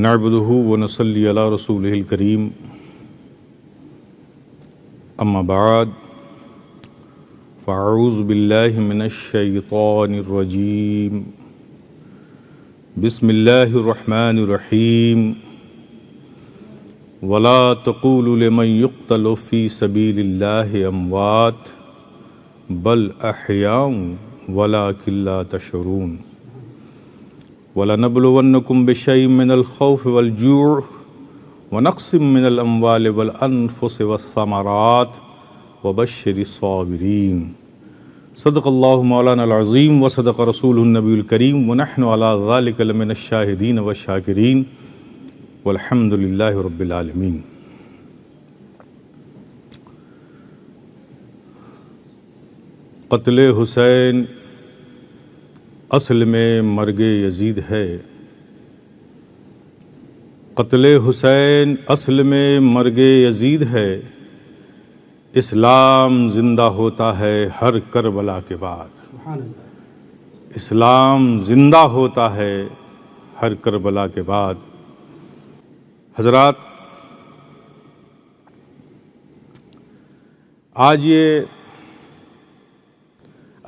नाबदहू व नसली रसूल करीम अम्माबाद फ़ारूज़ बिल्लामिनशैतरजीम बसमीम वला तकुलमयुक्तलफ़ी सबील अमवात बल अहयाम वला किल्ला तशरून वलनबलवनकुम बिशई मिनलखौफ़ वलजूर वनक्सम मिनलमवाल वलअनफ़ुस वसमरात वबशर साबरीन सदक़ल्ला मौलानाज़ीम व सदक रसूलनबीकरीम वनहन वालमिनशाहिदीन व शाकरीन वलहमदिल्ला रबालमीन कत्ल हुसैन असल में मर्ग यजीद है कत्ल हुसैन असल में मर्ग यजीद है इस्लाम ज़िंदा होता है हर करबला के बाद इस्लाम ज़िंदा होता है हर करबला के बाद हजरत आज ये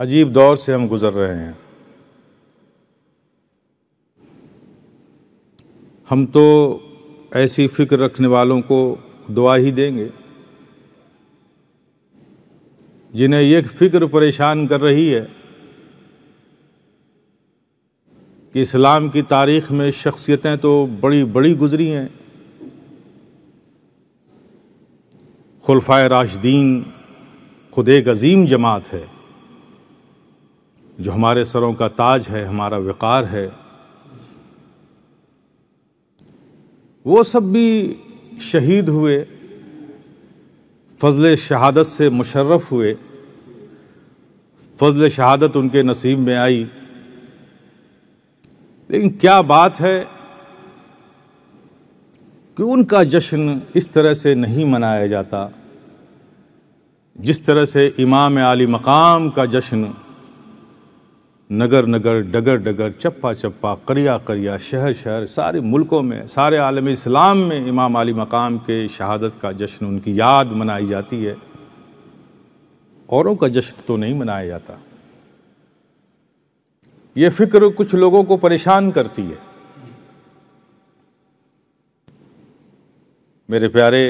अजीब दौर से हम गुज़र रहे हैं हम तो ऐसी फिक्र रखने वालों को दुआ ही देंगे जिन्हें ये फिक्र परेशान कर रही है कि इस्लाम की तारीख में शख्सियतें तो बड़ी बड़ी गुजरी हैं खुलफा राशदीन खुद एक अजीम जमात है जो हमारे सरों का ताज है हमारा वक़ार है वो सब भी शहीद हुए फजल शहादत से मुशर्रफ हुए फजल शहादत उनके नसीब में आई लेकिन क्या बात है कि उनका जश्न इस तरह से नहीं मनाया जाता जिस तरह से इमाम आली मकाम का जश्न नगर नगर डगर डगर चप्पा चप्पा करिया करिया शहर शहर सारे मुल्कों में सारे आलम इस्लाम में इमाम अली मकाम के शहादत का जश्न उनकी याद मनाई जाती है औरों का जश्न तो नहीं मनाया जाता ये फिक्र कुछ लोगों को परेशान करती है मेरे प्यारे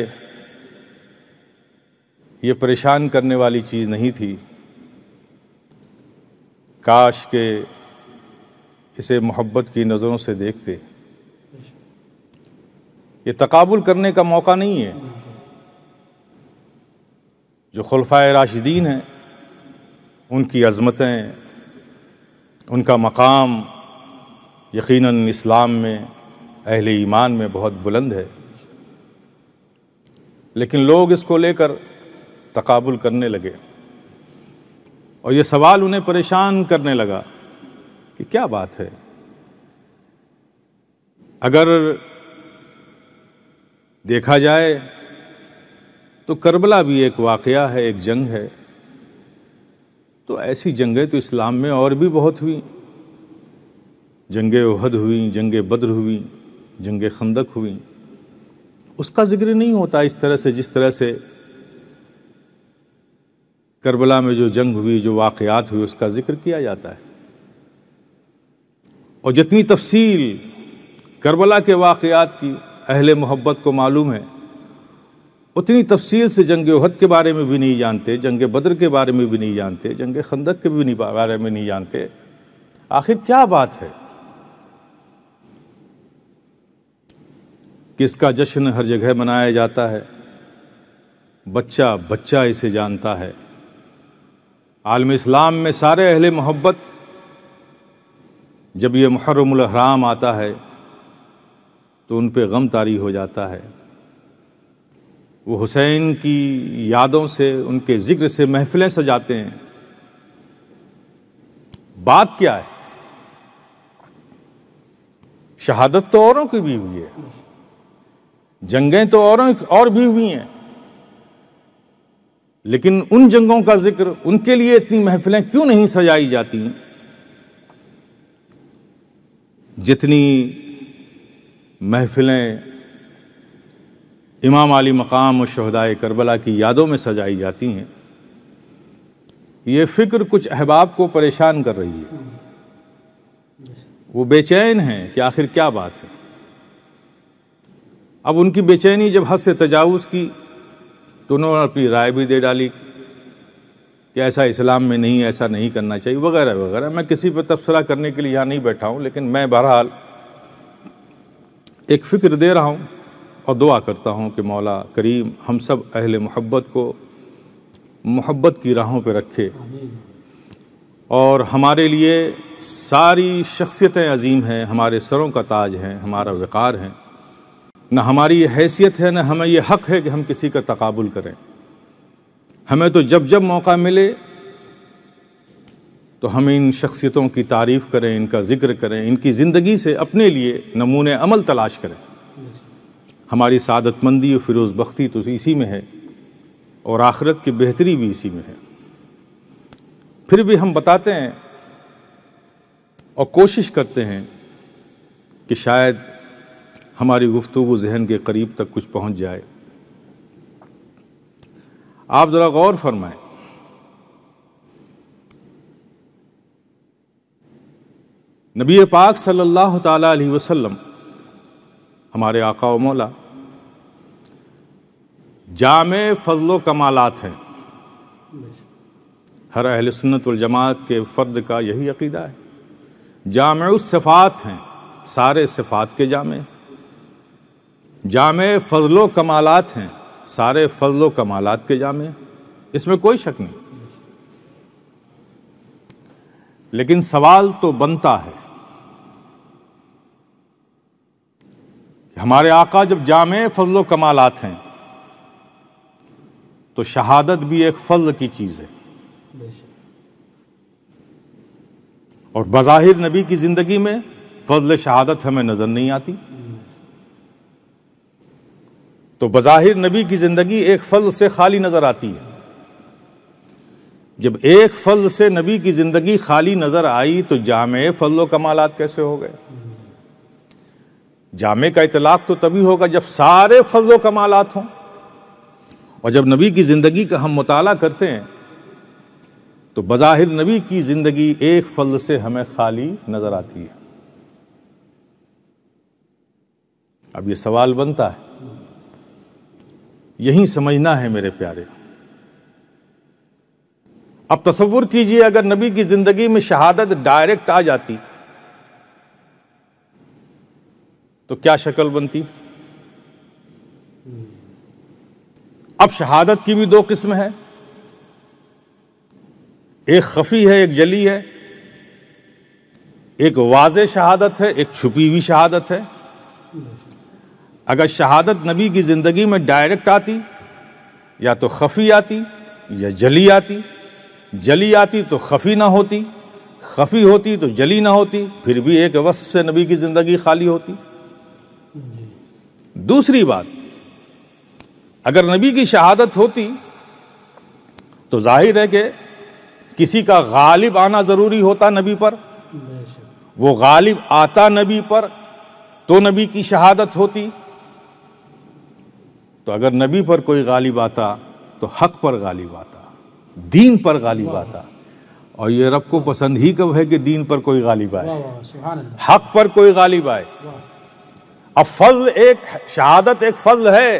ये परेशान करने वाली चीज़ नहीं थी काश के इसे मोहब्बत की नज़रों से देखते ये तकाबुल करने का मौका नहीं है जो खुलफाए राशिदीन हैं उनकी अज़मतें उनका मकाम यकीनन इस्लाम में अहल ईमान में बहुत बुलंद है लेकिन लोग इसको लेकर तकाबुल करने लगे और ये सवाल उन्हें परेशान करने लगा कि क्या बात है अगर देखा जाए तो करबला भी एक वाक़ है एक जंग है तो ऐसी जंगें तो इस्लाम में और भी बहुत हुई जंगे उहद हुई जंगे बद्र हुई जंगे खंदक हुई उसका जिक्र नहीं होता इस तरह से जिस तरह से करबला में जो जंग हुई जो वाक़ात हुए उसका ज़िक्र किया जाता है और जितनी तफसील करबला के वाक़ात की अहल मोहब्बत को मालूम है उतनी तफसील से जंग उहद के बारे में भी नहीं जानते जंग बद्र के बारे में भी नहीं जानते जंग खंदक के भी नहीं बारे में नहीं जानते आखिर क्या बात है कि इसका जश्न हर जगह मनाया जाता है बच्चा बच्चा इसे जानता है आलम इस्लाम में सारे अहले मोहब्बत जब ये हराम आता है तो उन पर गम तारी हो जाता है वो हुसैन की यादों से उनके ज़िक्र से महफिलें सजाते हैं बात क्या है शहादत तो औरों की भी हुई है जंगें तो औरों और भी हुई हैं लेकिन उन जंगों का जिक्र उनके लिए इतनी महफिलें क्यों नहीं सजाई जाती जितनी महफिलें इमाम अली मकाम और शहदाय करबला की यादों में सजाई जाती हैं ये फ़िक्र कुछ अहबाब को परेशान कर रही है वो बेचैन हैं कि आखिर क्या बात है अब उनकी बेचैनी जब हद से तजावज़ की तो उन्होंने अपनी राय भी दे डाली कि ऐसा इस्लाम में नहीं ऐसा नहीं करना चाहिए वगैरह वगैरह मैं किसी पर तबसरा करने के लिए यहाँ नहीं बैठा हूँ लेकिन मैं बहरहाल एक फ़िक्र दे रहा हूँ और दुआ करता हूँ कि मौला करीम हम सब अहल मोहब्बत को मोहब्बत की राहों पर रखे और हमारे लिए सारी शख्सियतें अजीम हैं हमारे सरों का ताज हैं हमारा वक़ार हैं न हमारी ये हैसियत है ना हमें ये हक़ है कि हम किसी का तकबुल करें हमें तो जब जब मौका मिले तो हम इन शख्सियतों की तारीफ़ करें इनका ज़िक्र करें इनकी ज़िंदगी से अपने लिए नमूने अमल तलाश करें हमारी सादतमंदी और फिरोज़ बख्ती तो इसी में है और आखिरत की बेहतरी भी इसी में है फिर भी हम बताते हैं और कोशिश करते हैं कि शायद हमारी गुफ्तु जहन के करीब तक कुछ पहुँच जाए आप ज़रा गौर फरमाएं नबी पाक सल्लल्लाहु अलैहि वसल्लम हमारे आका व मौला जाम फजलो कमालत हैं हर अहल जमात के फ़र्द का यही अकीदा है जाम सफ़ात हैं सारे सिफ़ात के जामे हैं जाम फजलो कमालत हैं सारे फजलो कमालत के जामे इसमें कोई शक नहीं लेकिन सवाल तो बनता है हमारे आका जब जाम फजलो कमालत हैं तो शहादत भी एक फजल की चीज़ है और बज़ाहिर नबी की ज़िंदगी में फजल शहादत हमें नज़र नहीं आती तो बज़ाहिर नबी की ज़िंदगी एक फल से खाली नज़र आती है जब एक फल से नबी की ज़िंदगी खाली नज़र आई तो जामे फल कमालत कैसे हो गए जामे का इतलाक तो तभी होगा जब सारे फजल कमालात हों और जब नबी की ज़िंदगी का हम मुताल करते हैं तो बज़ाहिर नबी की ज़िंदगी एक फल से हमें खाली नज़र आती है अब ये सवाल बनता है यही समझना है मेरे प्यारे अब तस्वुर कीजिए अगर नबी की जिंदगी में शहादत डायरेक्ट आ जाती तो क्या शक्ल बनती अब शहादत की भी दो किस्म है एक खफी है एक जली है एक वाज शहादत है एक छुपी हुई शहादत है अगर शहादत नबी की ज़िंदगी में डायरेक्ट आती या तो खफ़ी आती या जली आती जली आती तो खफ़ी ना होती खफ़ी होती तो जली ना होती फिर भी एक वस्फ से नबी की ज़िंदगी खाली होती दूसरी बात अगर नबी की शहादत होती तो जाहिर है कि किसी का गालिब आना ज़रूरी होता नबी पर वो गालिब आता नबी पर तो नबी की शहादत होती तो अगर नबी पर कोई गालिब आता तो हक पर गालिब आता दीन पर गालिब आता और ये रब को पसंद ही कब है कि दीन पर कोई गालिब आए हक पर कोई गालिब आए अब फजल एक शहादत एक फजल है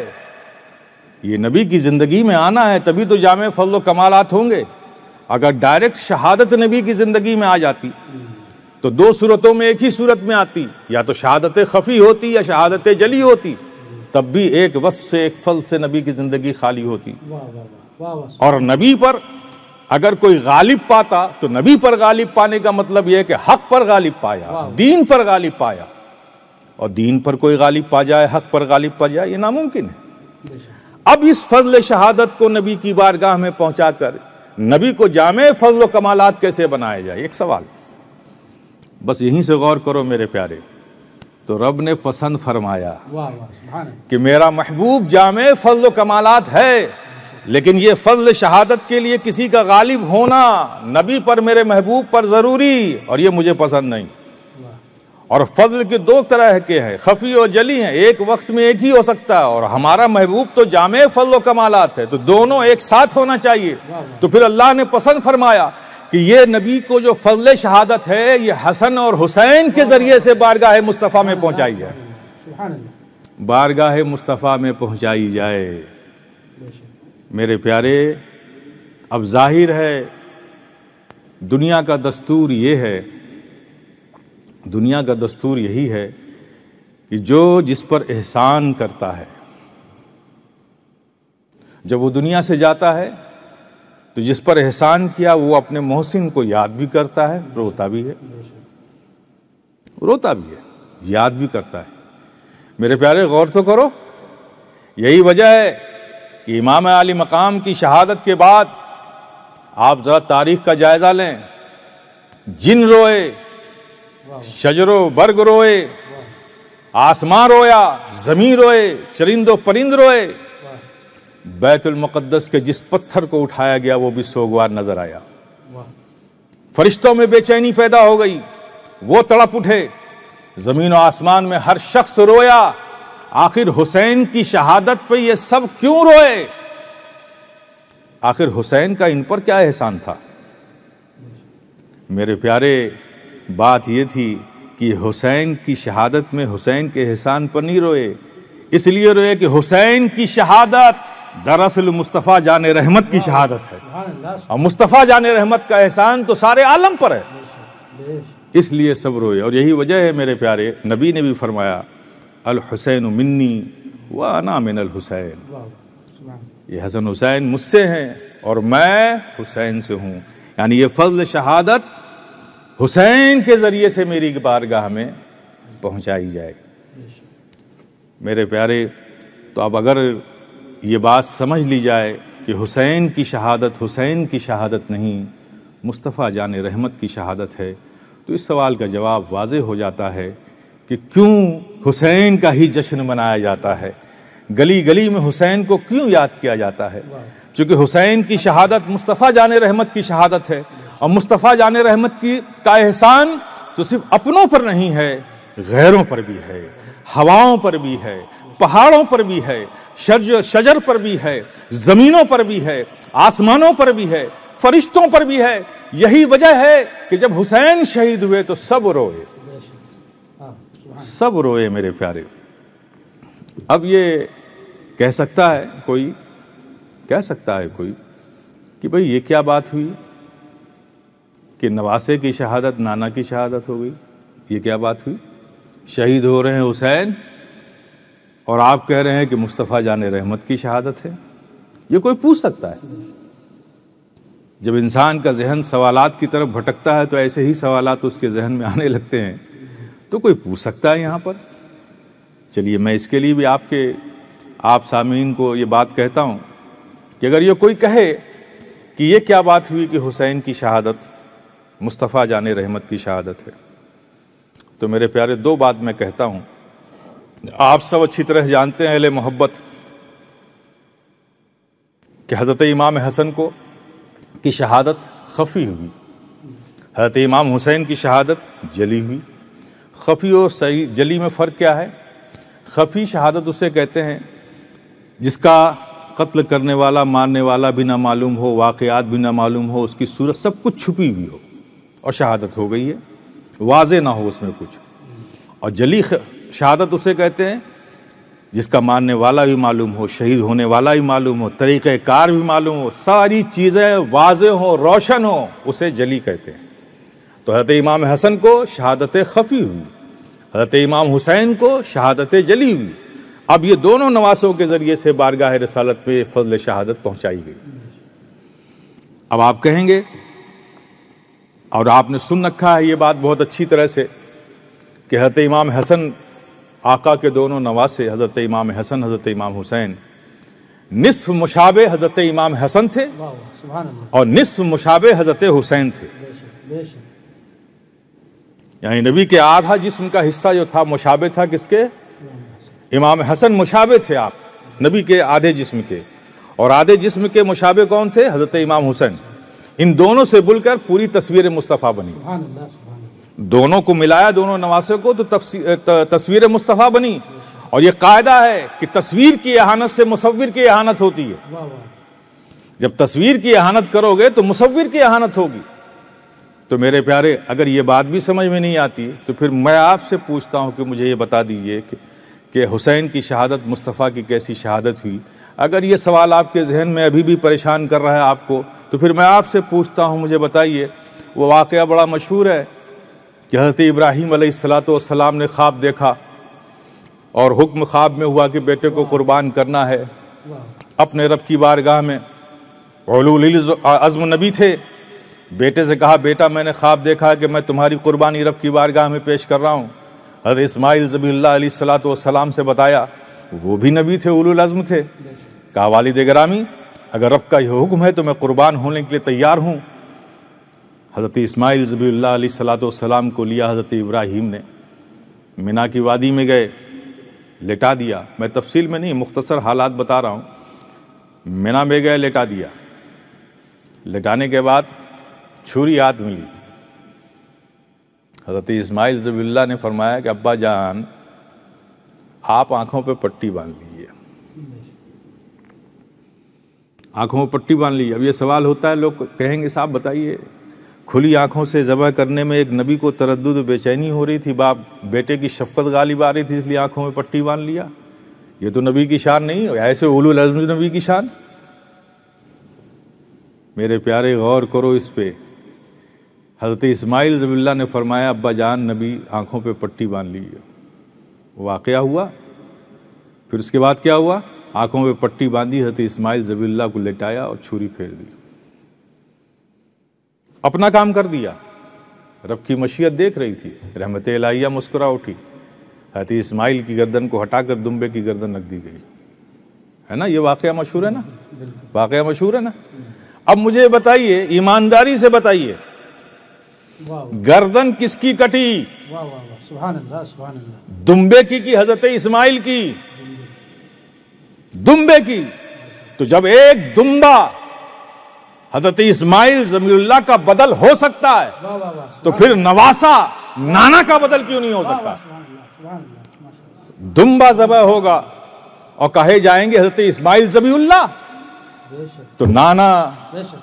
ये नबी की ज़िंदगी में आना है तभी तो जामे फजल कमालत होंगे अगर डायरेक्ट शहादत नबी की ज़िंदगी में आ जाती तो दो सूरतों में एक ही सूरत में आती या तो शहादत खफ़ी होती या शहादत जली होती तब भी एक वस से एक फल से नबी की ज़िंदगी खाली होती और नबी पर अगर कोई गालिब पाता तो नबी पर गालिब पाने का मतलब यह कि हक पर गालिब पाया दीन पर गालिब पाया और दीन पर कोई गालिब पा जाए हक पर गालिब पा जाए ये नामुमकिन है अब इस फजल शहादत को नबी की बारगाह में पहुंचाकर नबी को जाम फजल कमालत कैसे बनाया जाए एक सवाल बस यहीं से गौर करो मेरे प्यारे तो रब ने पसंद फरमाया कि मेरा महबूब जाम फजल कमालत है लेकिन ये फजल शहादत के लिए किसी का गालिब होना नबी पर मेरे महबूब पर ज़रूरी और ये मुझे पसंद नहीं और फजल के दो तरह के हैं खफी और जली हैं एक वक्त में एक ही हो सकता है और हमारा महबूब तो जाम फजल कमालत है तो दोनों एक साथ होना चाहिए तो फिर अल्लाह ने पसंद फरमाया कि ये नबी को जो फजल शहादत है ये हसन और हुसैन के जरिए से बारगाह मुस्तफ़ा में पहुंचाई जाए बारगाह मुस्तफ़ा में पहुंचाई जाए मेरे प्यारे अब जाहिर है दुनिया का दस्तूर ये है दुनिया का दस्तूर यही है कि जो जिस पर एहसान करता है जब वो दुनिया से जाता है तो जिस पर एहसान किया वो अपने मोहसिन को याद भी करता है रोता भी है रोता भी है याद भी करता है मेरे प्यारे गौर तो करो यही वजह है कि इमाम आली मकाम की शहादत के बाद आप ज़रा तारीख का जायज़ा लें जिन रोए शजरो बर्ग रोए आसमां रोया ज़मीन रोए चरिंदो परिंद रोए बैतुलमक़दस के जिस पत्थर को उठाया गया वो भी सोगवार नजर आया फरिश्तों में बेचैनी पैदा हो गई वो तड़प उठे जमीन और आसमान में हर शख्स रोया आखिर हुसैन की शहादत पर ये सब क्यों रोए आखिर हुसैन का इन पर क्या एहसान था मेरे प्यारे बात यह थी कि हुसैन की शहादत में हुसैन के एहसान पर नहीं रोए इसलिए रोए कि हुसैन की शहादत दरअसल मुस्तफ़ा जान रहमत की शहादत है और मुस्तफ़ा जान रहमत का एहसान तो सारे आलम पर है इसलिए सब रोए और यही वजह है मेरे प्यारे नबी ने भी फरमाया अल हुसैन मिन्नी व अना मिन अल हुसैन ये हसन हुसैन मुझसे हैं और मैं हुसैन से हूँ यानी ये फजल शहादत हुसैन के ज़रिए से मेरी बारगाह में पहुँचाई जाए मेरे प्यारे तो अब अगर ये बात समझ ली जाए कि हुसैन की शहादत हुसैन की शहादत नहीं मुस्तफ़ा जान रहमत की शहादत है तो इस सवाल का जवाब वाज हो जाता है कि क्यों हुसैन का ही जश्न मनाया जाता है गली गली में हुसैन को क्यों याद किया जाता है चूँकि हुसैन की शहादत मुस्तफ़ा जान रहमत की शहादत है और मुस्तफ़ा जान रहमत की का एहसान तो सिर्फ अपनों पर नहीं है गैरों पर भी है हवाओं पर भी है पहाड़ों पर भी है शज शजर पर भी है ज़मीनों पर भी है आसमानों पर भी है फरिश्तों पर भी है यही वजह है कि जब हुसैन शहीद हुए तो सब रोए सब रोए मेरे प्यारे अब ये कह सकता है कोई कह सकता है कोई कि भाई ये क्या बात हुई कि नवासे की शहादत नाना की शहादत हो गई ये क्या बात हुई शहीद हो रहे हैं हुसैन और आप कह रहे हैं कि मुस्तफ़ा जान रहमत की शहादत है ये कोई पूछ सकता है जब इंसान का जहन सवालात की तरफ भटकता है तो ऐसे ही सवालात उसके जहन में आने लगते हैं तो कोई पूछ सकता है यहाँ पर चलिए मैं इसके लिए भी आपके आप सामीन को ये बात कहता हूँ कि अगर ये कोई कहे कि ये क्या बात हुई कि हुसैन की शहादत मुस्तफ़ा जान रहमत की शहादत है तो मेरे प्यारे दो बात मैं कहता हूँ आप सब अच्छी तरह जानते हैं अहले मोहब्बत कि हज़रत इमाम हसन को की शहादत खफी हुई हज़रत इमाम हुसैन की शहादत जली हुई खफी और सही जली में फ़र्क क्या है खफी शहादत उसे कहते हैं जिसका कत्ल करने वाला मारने वाला भी ना मालूम हो वाक़ात भी ना मालूम हो उसकी सूरत सब कुछ छुपी हुई हो और शहादत हो गई है वाज ना हो उसमें कुछ और जली शहादत उसे कहते हैं जिसका मानने वाला भी मालूम हो शहीद होने वाला भी मालूम हो कार भी मालूम हो सारी चीज़ें वाज हो रोशन हो उसे जली कहते हैं तो हज़रत इमाम हसन को शहादत खफी हुई हज़रत इमाम हुसैन को शहादत जली हुई अब ये दोनों नवासों के ज़रिए से बारगाह रसालत पे फजल शहादत पहुंचाई गई अब आप कहेंगे और आपने सुन रखा है ये बात बहुत अच्छी तरह से कि हज़रत इमाम हसन आका के दोनों नवासे हज़रत इमाम हसन हज़रत इमाम हुसैन निसफ मुशाबे हज़रत इमाम हसन थे और निसफ मुशाबे हज़रत हुसैन थे यानी नबी के आधा जिस्म का हिस्सा जो था मुशाबे था किसके इमाम हसन मुशाबे थे आप नबी के आधे जिस्म के और आधे जिस्म के मुशाबे कौन थे हज़रत इमाम हुसैन इन दोनों से बुलकर पूरी तस्वीर मुस्तफ़ा बनी दोनों को मिलाया दोनों नवासे को तो तस्वीर मुस्तफ़ा बनी और यह कायदा है कि तस्वीर की एहानत से मुसविर की एहानत होती है जब तस्वीर की एहानत करोगे तो मुसविर की एहानत होगी तो मेरे प्यारे अगर ये बात भी समझ में नहीं आती तो फिर मैं आपसे पूछता हूँ कि मुझे ये बता दीजिए कि, कि हुसैन की शहादत मुस्तफ़ा की कैसी शहादत हुई अगर ये सवाल आपके जहन में अभी भी परेशान कर रहा है आपको तो फिर मैं आपसे पूछता हूँ मुझे बताइए वो वाक़ बड़ा मशहूर है कि हज़रत इब्राहिम सलाम ने ख्वाब देखा और हुक्म ख्वाब में हुआ कि बेटे को कुर्बान करना है अपने रब की बारगाह में अज़म नबी थे बेटे से कहा बेटा मैंने ख्वाब देखा कि मैं तुम्हारी कुर्बानी रब की बारगाह में पेश कर रहा हूँ हज़रत इसमाइल जबी सलाम से बताया वो भी नबी थे उलज़म थे कहा वालद ग्रामी अगर रब का यह हुक्म है तो मैं कुर्बान होने के लिए तैयार हूँ हज़रत इस्माइल ज़बील्ला सलाम को लिया हज़रत इब्राहिम ने मीना की वादी में गए लेटा दिया मैं तफसील में नहीं मुख्तसर हालात बता रहा हूँ मीना में गए लेटा दिया लेटाने के बाद छुरी याद मिली हज़रत इस्माइल ज़बील्ला ने फरमाया कि अब्बा जान आप आँखों पे पट्टी बांध लीजिए आँखों पर पट्टी बांध लीजिए अब ये सवाल होता है लोग कहेंगे साहब बताइए खुली आंखों से ज़बह करने में एक नबी को तरद बेचैनी हो रही थी बाप बेटे की शफकत गालिब आ रही थी इसलिए आंखों में पट्टी बांध लिया ये तो नबी की शान नहीं ऐसे उलूल अजम नबी की शान मेरे प्यारे गौर करो इस पर हज़रत इसमाइल जबिल्ला ने फरमाया अब्बा जान नबी आंखों पे पट्टी बांध ली वाक़ हुआ फिर उसके बाद क्या हुआ आंखों पे पट्टी बांधी हज़रत इस्माइल जबिल्ला को लेटाया और छुरी फेर दी अपना काम कर दिया रब की मशीयत देख रही थी रहमत लाइया मुस्कुरा उठी हती इस्माइल की गर्दन को हटाकर दुम्बे की गर्दन रख दी गई है ना ये वाक़ मशहूर है ना वाक़ मशहूर है ना अब मुझे बताइए ईमानदारी से बताइए गर्दन किसकी कटी दुम्बे की की हजरत इस्माइल की दुम्बे की तो जब एक दुम्बा हजरत इस्माइल जमील्ला का बदल हो सकता है तो फिर नवासा नाना का बदल क्यों नहीं हो सकता दुम्बा जबह होगा और कहे जाएंगे हजरत इस्माइल जमी तो नाना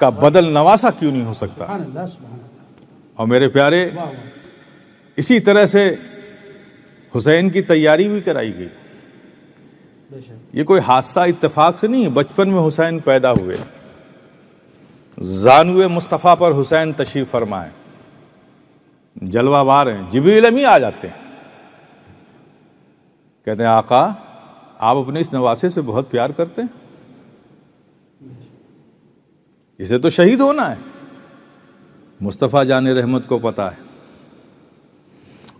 का बदल नवासा क्यों नहीं हो सकता और मेरे प्यारे इसी तरह से हुसैन की तैयारी भी कराई गई ये कोई हादसा इत्तेफाक से नहीं बचपन में हुसैन पैदा हुए जानवे मुस्तफ़ा पर हुसैन तशीफ फरमाए जलवा बार हैं जबरील अमी आ जाते हैं कहते हैं आका आप अपने इस नवासे से बहुत प्यार करते हैं इसे तो शहीद होना है मुस्तफ़ा जान रहमत को पता है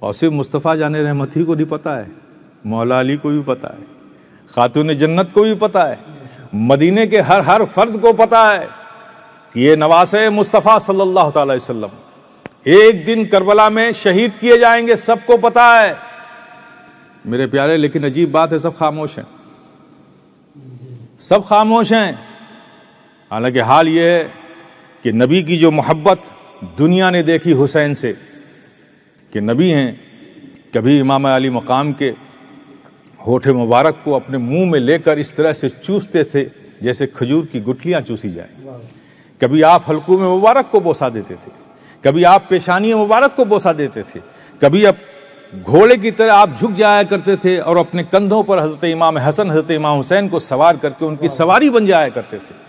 और सिर्फ मुस्तफ़ा जान रहमत ही को नहीं पता है मौला अली को भी पता है खातून जन्नत को भी पता है मदीने के हर हर फर्द को पता है कि ये नवासे मुस्तफ़ा सल्लल्लाहु अलैहि वसल्लम एक दिन करबला में शहीद किए जाएंगे सबको पता है मेरे प्यारे लेकिन अजीब बात है सब खामोश हैं सब खामोश हैं हालांकि हाल ये है कि नबी की जो मोहब्बत दुनिया ने देखी हुसैन से कि नबी हैं कभी इमाम अली मकाम के होठे मुबारक को अपने मुंह में लेकर इस तरह से चूसते थे जैसे खजूर की गुटलियां चूसी जाए कभी आप हल्कों में मुबारक को बोसा देते थे कभी आप पेशानी मुबारक को बोसा देते थे कभी आप घोड़े की तरह आप झुक जाया करते थे और अपने कंधों पर हजरत इमाम हसन हजरत इमाम हुसैन को सवार करके उनकी सवारी बन जाया करते थे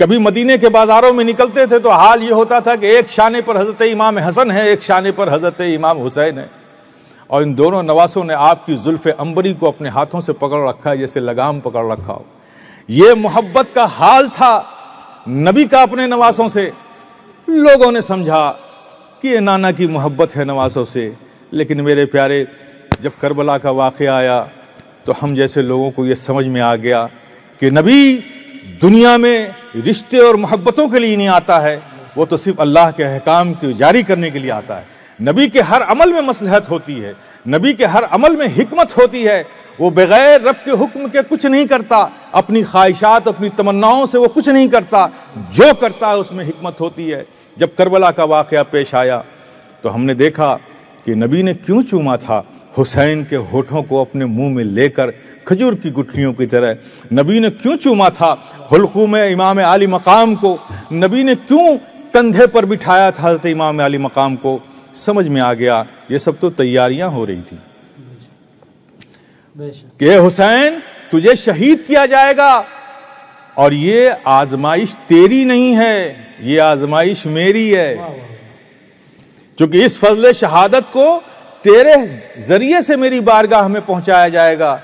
कभी मदीने के बाजारों में निकलते थे तो हाल ये होता था कि एक शाने पर हजरत इमाम हसन है एक शाने पर हजरत इमाम हुसैन है और इन दोनों नवासों ने आपकी जुल्फ़ अंबरी को अपने हाथों से पकड़ रखा है जैसे लगाम पकड़ रखा हो ये मोहब्बत का हाल था नबी का अपने नवासों से लोगों ने समझा कि ये नाना की मोहब्बत है नवासों से लेकिन मेरे प्यारे जब करबला का वाक़ आया तो हम जैसे लोगों को ये समझ में आ गया कि नबी दुनिया में रिश्ते और मोहब्बतों के लिए नहीं आता है वो तो सिर्फ अल्लाह के अहकाम को जारी करने के लिए आता है नबी के हर अमल में मसलहत होती है नबी के हर अमल में हमत होती है वो बगैर रब के हुक्म के कुछ नहीं करता अपनी ख्वाहिशात अपनी तमन्नाओं से वो कुछ नहीं करता जो करता है उसमें हमत होती है जब करबला का वाक़ पेश आया तो हमने देखा कि नबी ने क्यों चूमा था हुसैन के होठों को अपने मुंह में लेकर खजूर की गुठलियों की तरह नबी ने क्यों चूमा था हलकू में इमाम आली मकाम को नबी ने क्यों कंधे पर बिठाया था हजरत इमाम आली मकाम को समझ में आ गया ये सब तो तैयारियां हो रही थी कि हुसैन तुझे शहीद किया जाएगा और ये आजमाइश तेरी नहीं है ये आजमाइश मेरी है क्योंकि इस फजल शहादत को तेरे जरिए से मेरी बारगाह में पहुंचाया जाएगा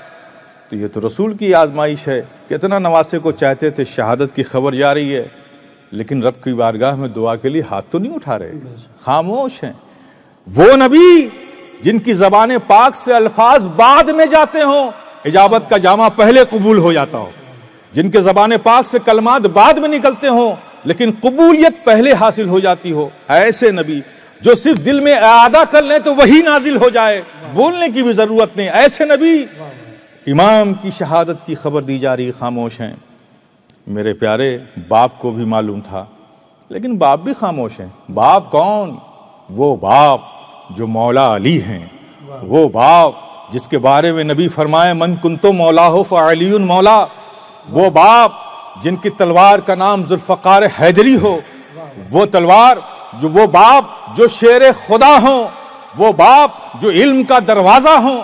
तो ये तो रसूल की आजमाइश है कितना नवासे को चाहते थे शहादत की खबर जा रही है लेकिन रब की बारगाह में दुआ के लिए हाथ तो नहीं उठा रहे खामोश हैं वो नबी जिनकी जबान पाक से अल्फाज बाद में जाते हों इजाबत का जामा पहले कबूल हो जाता हो जिनके जबान पाक से कलमात बाद में निकलते हों लेकिन कबूलियत पहले हासिल हो जाती हो ऐसे नबी जो सिर्फ दिल में अदा कर लें तो वही नाजिल हो जाए बोलने की भी ज़रूरत नहीं ऐसे नबी इमाम की शहादत की खबर दी जा रही खामोश हैं मेरे प्यारे बाप को भी मालूम था लेकिन बाप भी खामोश हैं बाप कौन वो बाप जो मौला अली हैं वो बाप जिसके बारे में नबी फरमाए मन कुन तो मौला हो फली मौला वो बाप जिनकी तलवार का नाम जुल्फ़ार हैदरी हो वो तलवार जो वो बाप जो शेर खुदा हो वो बाप जो इल्म का दरवाज़ा हो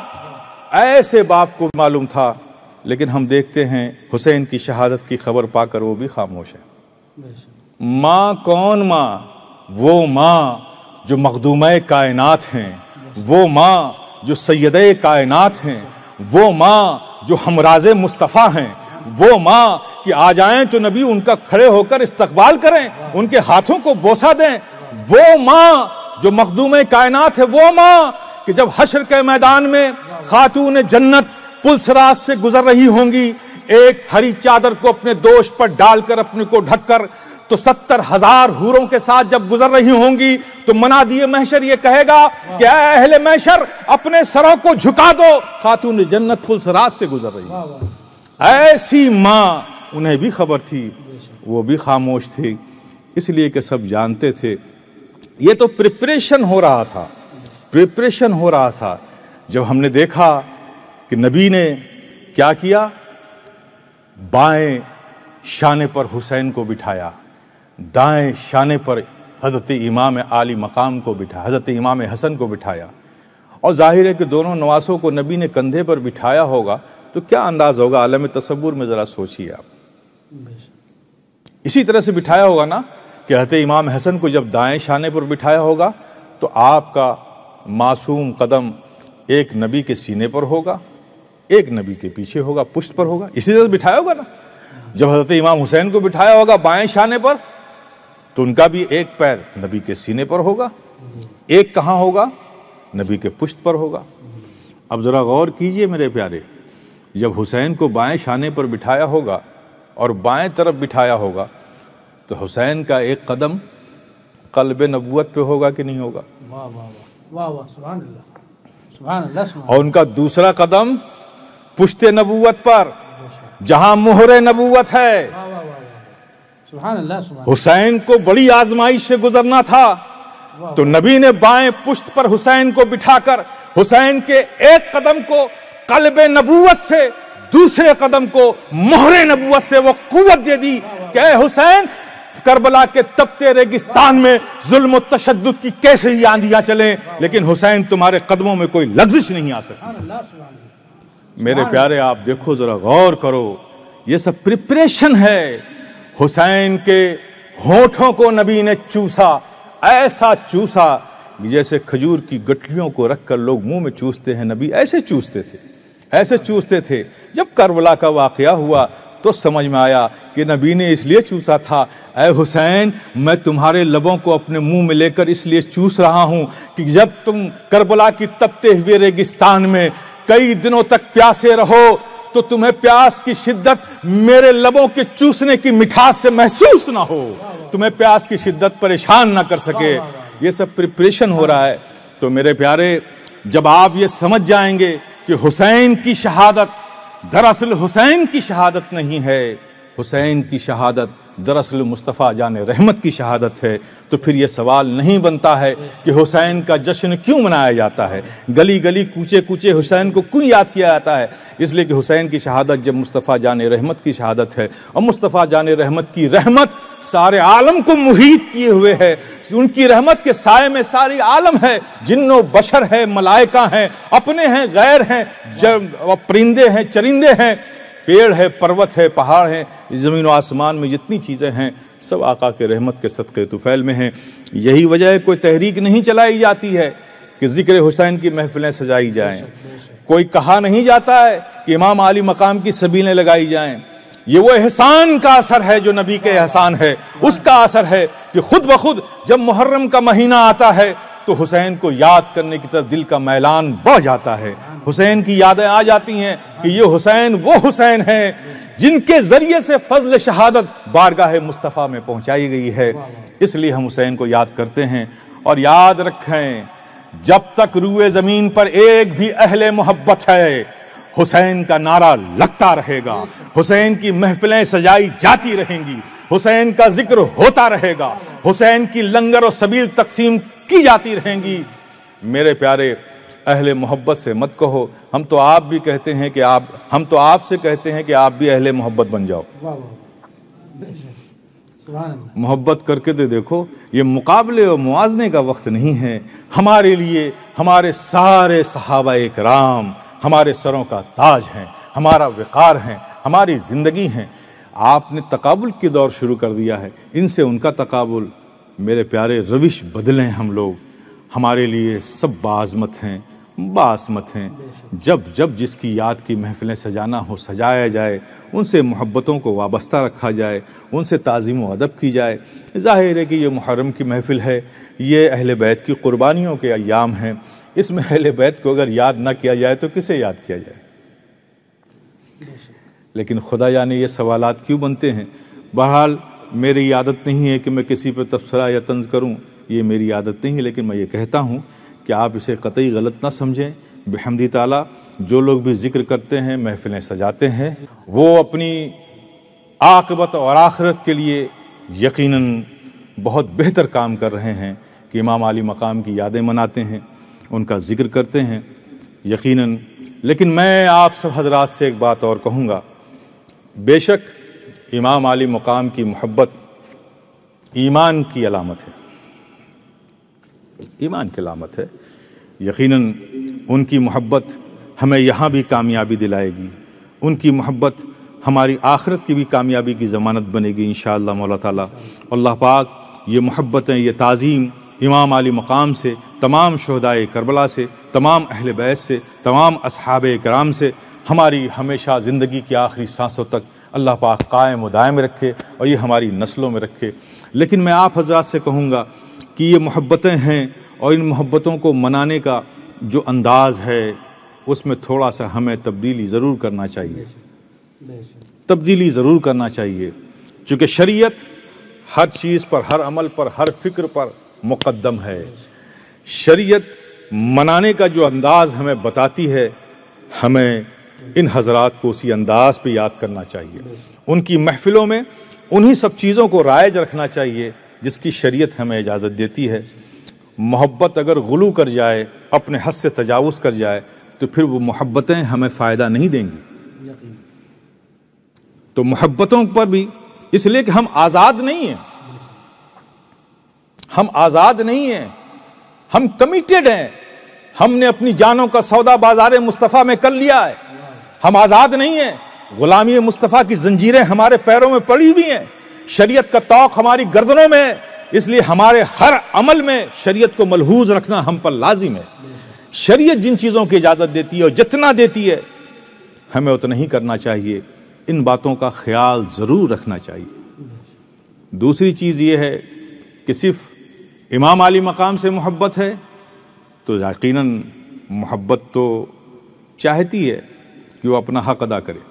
ऐसे बाप को मालूम था लेकिन हम देखते हैं हुसैन की शहादत की खबर पाकर वो भी खामोश है माँ कौन माँ वो माँ जो मखदूम कायनात हैं वो माँ जो सैद कायनात हैं वो माँ जो हमराज मुस्तफ़ा हैं वो माँ कि आ जाएं तो नबी उनका खड़े होकर इस्तकबाल करें उनके हाथों को बोसा दें वो माँ जो मखदूम कायनात है वो माँ कि जब हशर के मैदान में खातून जन्नत पुलसराज से गुजर रही होंगी एक हरी चादर को अपने दोष पर डालकर अपने को ढककर तो सत्तर हजार हूरों के साथ जब गुजर रही होंगी तो मना दिए महशर ये कहेगा कि अहले महशर अपने सरों को झुका दो खातून जन्नत सराज से गुजर रही ऐसी माँ उन्हें भी खबर थी वो भी खामोश थी इसलिए कि सब जानते थे ये तो प्रिपरेशन हो रहा था प्रिपरेशन हो रहा था जब हमने देखा कि नबी ने क्या किया बाएं शाने पर हुसैन को बिठाया दाएं शाने पर हज़रत इमाम आली मकाम को बिठा हज़रत इमाम हसन को बिठाया और जाहिर है कि दोनों नवासों को नबी ने कंधे पर बिठाया होगा तो क्या अंदाज होगा आलम तस्वुर में ज़रा सोचिए आप इसी तरह से बिठाया होगा ना कि हज़रत इमाम हसन को जब दाएं शाने पर बिठाया होगा तो आपका मासूम कदम एक नबी के सीने पर होगा एक नबी के पीछे होगा पुष्ट पर होगा इसी तरह बिठाया होगा ना जब हजरत इमाम हुसैन को बिठाया होगा बाएं शाने पर तो उनका भी एक पैर नबी के सीने पर होगा एक कहाँ होगा नबी के पुश्त पर होगा अब ज़रा गौर कीजिए मेरे प्यारे जब हुसैन को बाएं शाने पर बिठाया होगा और बाएं तरफ बिठाया होगा तो हुसैन का एक कदम कल्ब नबूत पे होगा कि नहीं होगा और उनका दूसरा कदम पुश्ते नबूत पर जहां मुहर नबूत है हुसैन को बड़ी आजमाइश से गुजरना था तो नबी ने बाएं पुष्ट पर हुसैन को बिठाकर हुसैन के एक कदम को कलब नबूवत से दूसरे कदम को मोहरे नबूवत से वो कुवत दे दी कि हुसैन करबला के तपते रेगिस्तान में जुल्म तशद की कैसे ही आंधियां चले लेकिन हुसैन तुम्हारे कदमों में कोई लग्जिश नहीं आ सकती मेरे प्यारे आप देखो जरा गौर करो ये सब प्रिपरेशन है हुसैन के होठों को नबी ने चूसा ऐसा चूसा जैसे खजूर की गठलियों को रखकर लोग मुंह में चूसते हैं नबी ऐसे चूसते थे ऐसे चूसते थे जब करबला का वाक़ हुआ तो समझ में आया कि नबी ने इसलिए चूसा था अय हुसैन मैं तुम्हारे लबों को अपने मुंह में लेकर इसलिए चूस रहा हूँ कि जब तुम करबला की तपते हुए रेगिस्तान में कई दिनों तक प्यासे रहो तो तुम्हें प्यास की शिद्दत मेरे लबों के चूसने की मिठास से महसूस ना हो तुम्हें प्यास की शिद्दत परेशान ना कर सके ये सब प्रिपरेशन हो रहा है तो मेरे प्यारे जब आप ये समझ जाएंगे कि हुसैन की शहादत दरअसल हुसैन की शहादत नहीं है हुसैन की शहादत दरअसल मुस्तफ़ा जान रहमत की शहादत है तो फिर ये सवाल नहीं बनता है कि हुसैन का जश्न क्यों मनाया जाता है गली गली कूचे कूचे हुसैन को क्यों याद किया जाता है इसलिए कि हुसैन की शहादत जब मुस्तफ़ा जान रहमत की शहादत है और मुस्तफ़ा जान रहमत की रहमत सारे आलम को मुहित किए हुए है उनकी रहमत के साय में सारी आलम है जिन्नो बशर है मलायका हैं अपने हैं गैर हैं परिंदे हैं चरिंदे हैं पेड़ है पर्वत है पहाड़ है ज़मीन और आसमान में जितनी चीज़ें हैं सब आका के रहमत के सदक़े तुफ़ैल में हैं यही वजह है कोई तहरीक नहीं चलाई जाती है कि ज़िक्र हुसैन की महफिलें सजाई जाएं कोई कहा नहीं जाता है कि इमाम आली मकाम की सबीलें लगाई जाएं ये वो एहसान का असर है जो नबी के एहसान है उसका असर है कि खुद ब खुद जब मुहर्रम का महीना आता है तो हुसैन को याद करने की तरफ दिल का मैलान बढ़ जाता है हुसैन की यादें आ जाती हैं कि ये हुसैन वो हुसैन हैं जिनके ज़रिए से फजल शहादत बारगाह मुस्तफ़ा में पहुंचाई गई है इसलिए हम हुसैन को याद करते हैं और याद रखें जब तक रूए ज़मीन पर एक भी अहले मोहब्बत है हुसैन का नारा लगता रहेगा हुसैन की महफिलें सजाई जाती रहेंगी हुसैन का जिक्र होता रहेगा हुसैन की लंगर और सबील तकसीम की जाती रहेंगी मेरे प्यारे अहल मोहब्बत से मत कहो हम तो आप भी कहते हैं कि आप हम तो आपसे कहते हैं कि आप भी अहल मोहब्बत बन जाओ मोहब्बत करके तो देखो ये मुकाबले और मुआजने का वक्त नहीं है हमारे लिए हमारे सारे सहाबा राम हमारे सरों का ताज हैं हमारा वक़ार हैं हमारी ज़िंदगी हैं आपने तकाबुल की दौर शुरू कर दिया है इनसे उनका तकाबुल मेरे प्यारे रविश बदलें हम लोग हमारे लिए सब बाज़मत हैं बासमत हैं जब जब जिसकी याद की महफ़िलें सजाना हो सजाया जाए उनसे मोहब्बतों को वाबस्ता रखा जाए उनसे ताज़ीम अदब की जाए जाहिर है कि ये मुहर्रम की महफ़िल है ये अहल बैत की क़ुरबानियों के अयाम हैं इस अहल बैत को अगर याद ना किया जाए तो किसे याद किया जाए लेकिन खुदा यानी ये सवाल क्यों बनते हैं बहरहाल मेरी आदत नहीं है कि मैं किसी पर तबसरा या तंज करूँ ये मेरी आदत नहीं है लेकिन मैं ये कहता हूँ कि आप इसे कतई गलत ना समझें बेहमदी ताला जो लोग भी जिक्र करते हैं महफिलें सजाते हैं वो अपनी आकबत और आखरत के लिए यकीनन बहुत बेहतर काम कर रहे हैं कि इमाम अली मकाम की यादें मनाते हैं उनका जिक्र करते हैं यकीनन लेकिन मैं आप सब हजरात से एक बात और कहूँगा बेशक इमाम अली मकाम की मोहब्बत ईमान की अलामत है ईमान की लामत है यकीनन उनकी मोहब्बत हमें यहाँ भी कामयाबी दिलाएगी उनकी मोहब्बत हमारी आखरत की भी कामयाबी की ज़मानत बनेगी इन शाह ताला अल्लाह पाक ये मोहब्बतें ये ताज़ीम इमाम आली मकाम से तमाम शहदाय करबला से तमाम अहल बैस से तमाम अब कराम से हमारी हमेशा ज़िंदगी की आखिरी सांसों तक अल्लाह पाक कायम उदाय दायम रखे और ये हमारी नस्लों में रखे लेकिन मैं आप हजरात से कहूँगा कि ये मोहब्बतें हैं और इन मोहब्बतों को मनाने का जो अंदाज है उसमें थोड़ा सा हमें तब्दीली ज़रूर करना चाहिए तब्दीली ज़रूर करना चाहिए चूँकि शरीयत हर चीज़ पर हर अमल पर हर फिक्र पर मुकदम है शरीयत मनाने का जो अंदाज़ हमें बताती है हमें इन हजरात को उसी अंदाज पे याद करना चाहिए उनकी महफिलों में उन्हीं सब चीज़ों को राइज रखना चाहिए जिसकी शरीयत हमें इजाज़त देती है मोहब्बत अगर गुलू कर जाए अपने हद से तजावज़ कर जाए तो फिर वो मोहब्बतें हमें फ़ायदा नहीं देंगी तो मोहब्बतों पर भी इसलिए कि हम आज़ाद नहीं हैं हम आज़ाद नहीं हैं हम कमिटेड हैं हमने अपनी जानों का सौदा बाजार मुस्तफ़ा में कर लिया है हम आज़ाद नहीं हैं ग़ुलामी मुस्तफ़ा की जंजीरें हमारे पैरों में पड़ी हुई हैं शरीयत का तौक हमारी गर्दनों में है इसलिए हमारे हर अमल में शरीयत को मलहूज रखना हम पर लाजिम है शरीयत जिन चीज़ों की इजाज़त देती है और जितना देती है हमें उतना ही करना चाहिए इन बातों का ख्याल ज़रूर रखना चाहिए दूसरी चीज़ ये है कि सिर्फ इमाम आली मकाम से मोहब्बत है तो यकीनन मोहब्बत तो चाहती है कि वो अपना हक अदा करे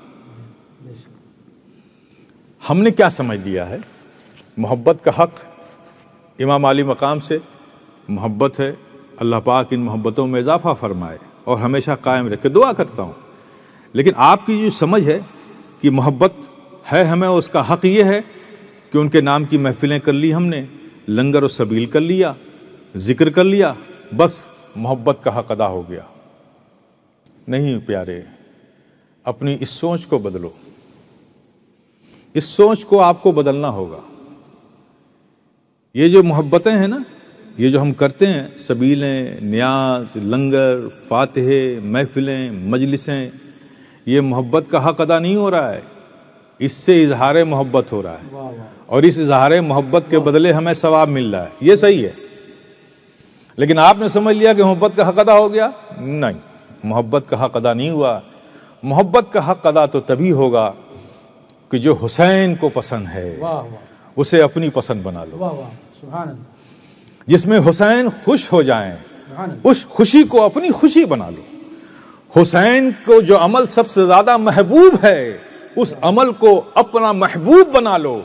हमने क्या समझ लिया है मोहब्बत का हक़ इमाम अली मकाम से मोहब्बत है अल्लाह पाक इन मोहब्बतों में इजाफ़ा फरमाए और हमेशा कायम रखे दुआ करता हूँ लेकिन आपकी जो समझ है कि मोहब्बत है हमें उसका हक़ ये है कि उनके नाम की महफ़िलें कर ली हमने लंगर और सबील कर लिया ज़िक्र कर लिया बस मोहब्बत का हक़ अदा हो गया नहीं प्यारे अपनी इस सोच को बदलो इस सोच को आपको बदलना होगा ये जो मोहब्बतें हैं ना ये जो हम करते हैं सबीलें न्याज लंगर फातहे महफिलें मजलिसें ये मोहब्बत का हक अदा नहीं हो रहा है इससे इजहार मोहब्बत हो रहा है और इस इजहार मोहब्बत के बदले हमें सवाब मिल रहा है ये सही है लेकिन आपने समझ लिया कि मोहब्बत का हक अदा हो गया नहीं मोहब्बत का हक अदा नहीं हुआ मोहब्बत का हक अदा तो तभी होगा कि जो हुसैन को पसंद है उसे अपनी पसंद बना लो जिसमें हुसैन खुश हो जाए उस खुशी को अपनी खुशी बना लो हुसैन को जो अमल सबसे ज्यादा महबूब है उस अमल को अपना महबूब बना लो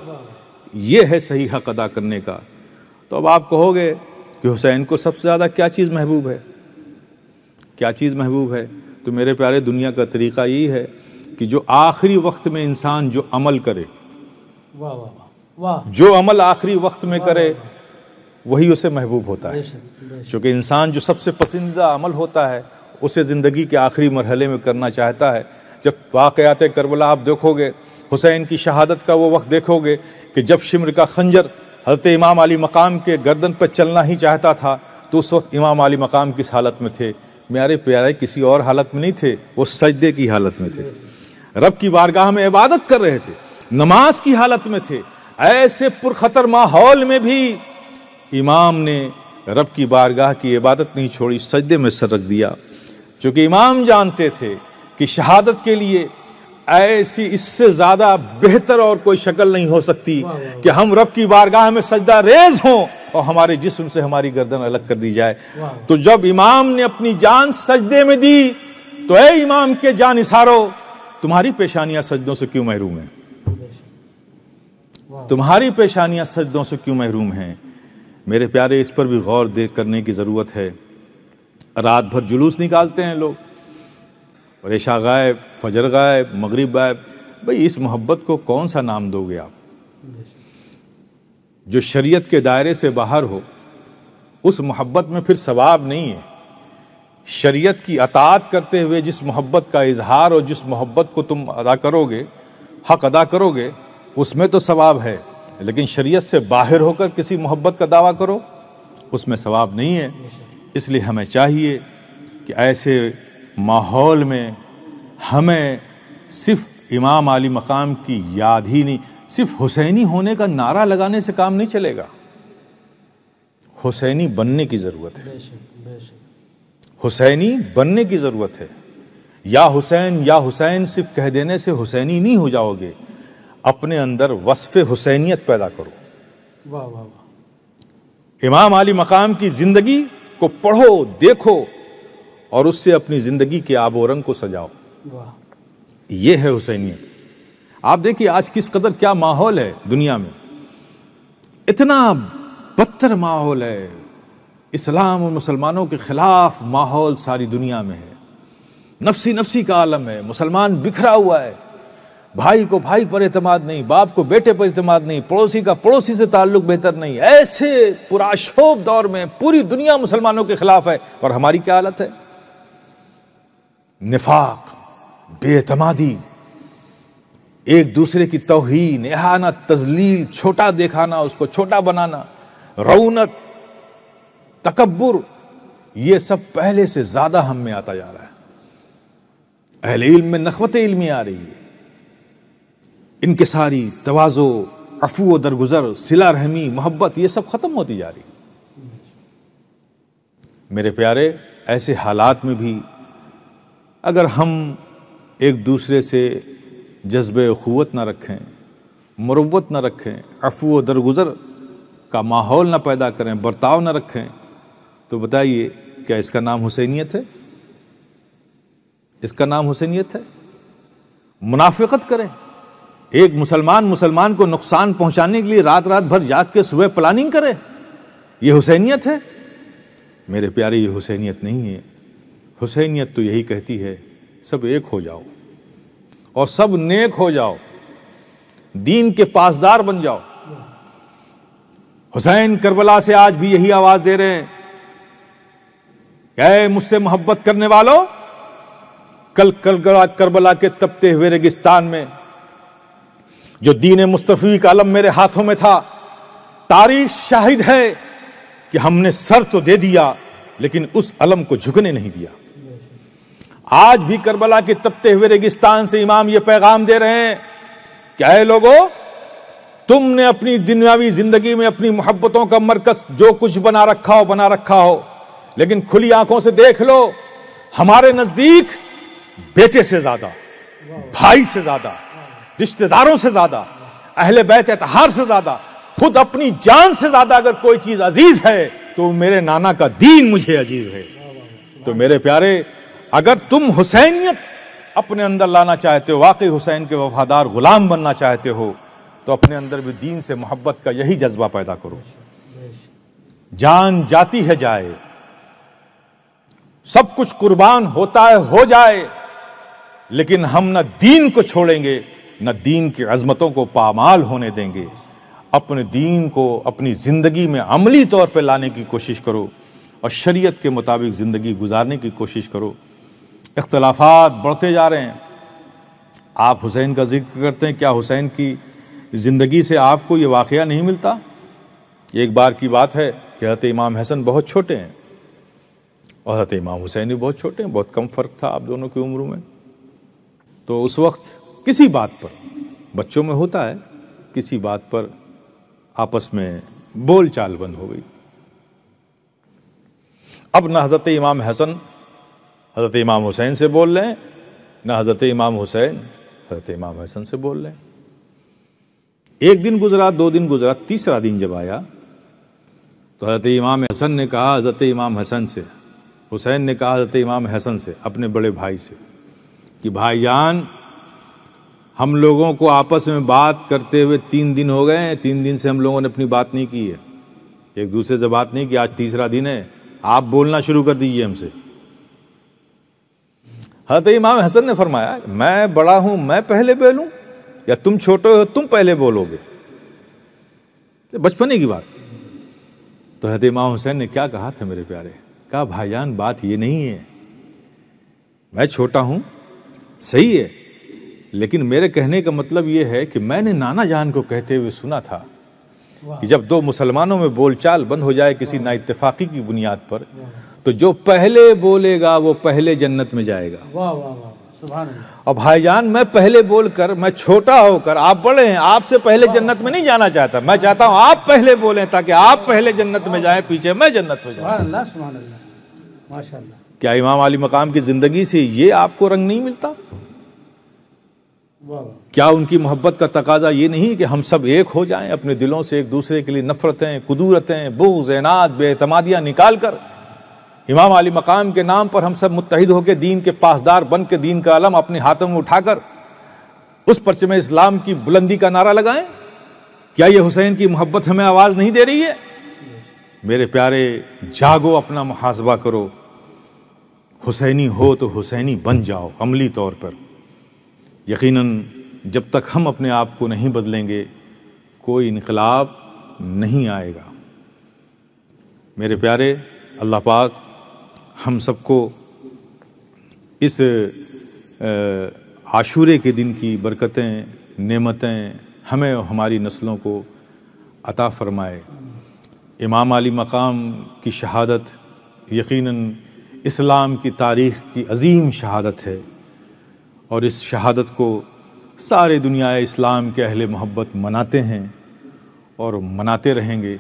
ये है सही हक अदा करने का तो अब आप कहोगे कि हुसैन को सबसे ज़्यादा क्या चीज़ महबूब है क्या चीज़ महबूब है तो मेरे प्यारे दुनिया का तरीका यही है कि जो आखिरी वक्त में इंसान जो अमल करे वाह वाह वाह जो अमल आखिरी वक्त में करे वही उसे महबूब होता है क्योंकि इंसान जो सबसे पसंदीदा अमल होता है उसे ज़िंदगी के आखिरी मरहले में करना चाहता है जब वाक़ात करबला आप देखोगे हुसैन की शहादत का वो वक्त देखोगे कि जब शिमर का खंजर हजरत इमाम अली मकाम के गर्दन पर चलना ही चाहता था तो उस वक्त इमाम अली मकाम किस हालत में थे मेरे प्यारे किसी और हालत में नहीं थे वो सजदे की हालत में थे रब की बारगाह में इबादत कर रहे थे नमाज की हालत में थे ऐसे पुरखतर माहौल में भी इमाम ने रब की बारगाह की इबादत नहीं छोड़ी सजदे में सर रख दिया क्योंकि इमाम जानते थे कि शहादत के लिए ऐसी इससे ज़्यादा बेहतर और कोई शक्ल नहीं हो सकती कि हम रब की बारगाह में सजदा रेज हों और हमारे जिस्म से हमारी गर्दन अलग कर दी जाए तो जब इमाम ने अपनी जान सजदे में दी तो ए इमाम के जान इशारों तुम्हारी पेशानियां सजदों से क्यों महरूम हैं तुम्हारी पेशानियां सजदों से क्यों महरूम हैं मेरे प्यारे इस पर भी गौर देख करने की ज़रूरत है रात भर जुलूस निकालते हैं लोग और ऐशा गायब फजर गायब मगरिब गायब भाई इस मोहब्बत को कौन सा नाम दोगे आप जो शरीयत के दायरे से बाहर हो उस मोहब्बत में फिर सवाब नहीं है शरीयत की अतात करते हुए जिस मोहब्बत का इजहार और जिस मोहब्बत को तुम अदा करोगे हक अदा करोगे उसमें तो सवाब है लेकिन शरीयत से बाहर होकर किसी मोहब्बत का दावा करो उसमें सवाब नहीं है इसलिए हमें चाहिए कि ऐसे माहौल में हमें सिर्फ इमाम आली मकाम की याद ही नहीं सिर्फ हुसैनी होने का नारा लगाने से काम नहीं चलेगा हुसैनी बनने की ज़रूरत है बेशक, बेशक। हुसैनी बनने की ज़रूरत है या हुसैन या हुसैन सिर्फ कह देने से हुसैनी नहीं हो जाओगे अपने अंदर वसफ़ हुसैनियत पैदा करो वाह वाह वाह इमाम अली मकाम की ज़िंदगी को पढ़ो देखो और उससे अपनी ज़िंदगी के आबोरंग को सजाओ यह ये है हुसैनियत आप देखिए आज किस कदर क्या माहौल है दुनिया में इतना बदतर माहौल है इस्लाम और मुसलमानों के ख़िलाफ़ माहौल सारी दुनिया में है नफसी नफसी का आलम है मुसलमान बिखरा हुआ है भाई को भाई पर अतमाद नहीं बाप को बेटे पर अतमाद नहीं पड़ोसी का पड़ोसी से ताल्लुक बेहतर नहीं ऐसे पुराशोभ दौर में पूरी दुनिया मुसलमानों के खिलाफ है और हमारी क्या हालत है निफाक बेतमादी एक दूसरे की तोहन एहाना तजलील छोटा देखाना उसको छोटा बनाना रौनक तकबर ये सब पहले से ज्यादा हम में आता जा रहा है अहल इल्म में नखवत इल्मी आ रही है इनके सारी तोज़ो अफू दरगुजर सिला रहमी मोहब्बत ये सब ख़त्म होती जा रही मेरे प्यारे ऐसे हालात में भी अगर हम एक दूसरे से जज्ब ख़ुत ना रखें मरवत ना रखें अफू दरगुजर का माहौल ना पैदा करें बर्ताव ना रखें तो बताइए क्या इसका नाम हुसैनियत है इसका नाम हुसैनियत है मुनाफिकत करें एक मुसलमान मुसलमान को नुकसान पहुंचाने के लिए रात रात भर जाग के सुबह प्लानिंग करे ये हुसैनियत है मेरे प्यारे ये हुसैनियत नहीं है हुसैनियत तो यही कहती है सब एक हो जाओ और सब नेक हो जाओ दीन के पासदार बन जाओ हुसैन करबला से आज भी यही आवाज दे रहे हैं ऐ मुझसे मोहब्बत करने वालों कल करबला करबला के तपते हुए रेगिस्तान में जो दीन मुस्तफ़ी का अलम मेरे हाथों में था तारीख शाहिद है कि हमने सर तो दे दिया लेकिन उस अलम को झुकने नहीं दिया आज भी करबला के तपते हुए रेगिस्तान से इमाम ये पैगाम दे रहे हैं क्या है लोगों तुमने अपनी दुनियावी जिंदगी में अपनी मोहब्बतों का मरकज जो कुछ बना रखा हो बना रखा हो लेकिन खुली आंखों से देख लो हमारे नजदीक बेटे से ज्यादा भाई से ज्यादा रिश्तेदारों से ज्यादा अहले बैत एतहार से ज्यादा खुद अपनी जान से ज्यादा अगर कोई चीज अजीज है तो मेरे नाना का दीन मुझे अजीज है तो मेरे प्यारे अगर तुम हुसैनियत अपने अंदर लाना चाहते हो वाकई हुसैन के वफादार गुलाम बनना चाहते हो तो अपने अंदर भी दीन से मोहब्बत का यही जज्बा पैदा करो जान जाती है जाए सब कुछ कुर्बान होता है हो जाए लेकिन हम न दीन को छोड़ेंगे न दीन की अजमतों को पामाल होने देंगे अपने दीन को अपनी ज़िंदगी में अमली तौर पर लाने की कोशिश करो और शरीयत के मुताबिक ज़िंदगी गुजारने की कोशिश करो इख्तलाफात बढ़ते जा रहे हैं आप हुसैन का जिक्र करते हैं क्या हुसैन की ज़िंदगी से आपको ये वाक़ नहीं मिलता एक बार की बात है कि इमाम हसन बहुत छोटे हैं और हजरत इमाम हुसैन भी बहुत छोटे हैं बहुत कम फ़र्क था आप दोनों की उम्र में तो उस वक्त किसी बात पर बच्चों में होता है किसी बात पर आपस में बोल चाल बंद हो गई अब ना हज़रत इमाम हसन हज़रत इमाम हुसैन से बोल रहे हैं ना हज़रत इमाम हुसैन हज़रत इमाम हसन से बोल रहे एक दिन गुजरा दो दिन गुजरा तीसरा दिन जब आया तो हज़रत इमाम हसन ने कहा हज़रत इमाम हसन से हुसैन ने कहा जाते इमाम हसन से अपने बड़े भाई से कि भाईजान हम लोगों को आपस में बात करते हुए तीन दिन हो गए हैं तीन दिन से हम लोगों ने अपनी बात नहीं की है एक दूसरे से बात नहीं की आज तीसरा दिन है आप बोलना शुरू कर दीजिए हमसे हजरत इमाम हसन ने फरमाया मैं बड़ा हूं मैं पहले बोलूं या तुम छोटे हो तुम पहले बोलोगे बचपने की बात तो हजरत इमाम हुसैन ने क्या कहा था मेरे प्यारे कहा भाईजान बात ये नहीं है मैं छोटा हूं सही है लेकिन मेरे कहने का मतलब ये है कि मैंने नाना जान को कहते हुए सुना था कि जब दो मुसलमानों में बोलचाल बंद हो जाए किसी ना इतफाकी की बुनियाद पर तो जो पहले बोलेगा वो पहले जन्नत में जाएगा और भाईजान मैं पहले बोलकर मैं छोटा होकर आप बड़े हैं आपसे पहले जन्नत में नहीं जाना चाहता मैं चाहता हूँ आप पहले बोलें ताकि आप पहले जन्नत में जाएं पीछे मैं जन्नत में जाऊँ क्या इमाम अली मकाम की ज़िंदगी से ये आपको रंग नहीं मिलता क्या उनकी मोहब्बत का तकाजा ये नहीं कि हम सब एक हो जाएं अपने दिलों से एक दूसरे के लिए नफ़रतें कुदूरतें बोह जैनात बेतमादियाँ निकाल कर इमाम अली मकाम के नाम पर हम सब मुतहद होकर दीन के पासदार बन के दीन का अलम अपने हाथों में उठाकर उस परचम इस्लाम की बुलंदी का नारा लगाएं क्या ये हुसैन की मोहब्बत हमें आवाज़ नहीं दे रही है मेरे प्यारे जागो अपना मुहासबा करो हुसैनी हो तो हुसैनी बन जाओ अमली तौर पर यकीनन जब तक हम अपने आप को नहीं बदलेंगे कोई इनकलाब नहीं आएगा मेरे प्यारे अल्लाह पाक हम सबको इस आशूरे के दिन की बरकतें नेमतें हमें और हमारी नस्लों को अता फरमाए इमाम अली मकाम की शहादत यकीनन इस्लाम की तारीख़ की अजीम शहादत है और इस शहादत को सारे दुनिया इस्लाम के अहल मोहब्बत मनाते हैं और मनाते रहेंगे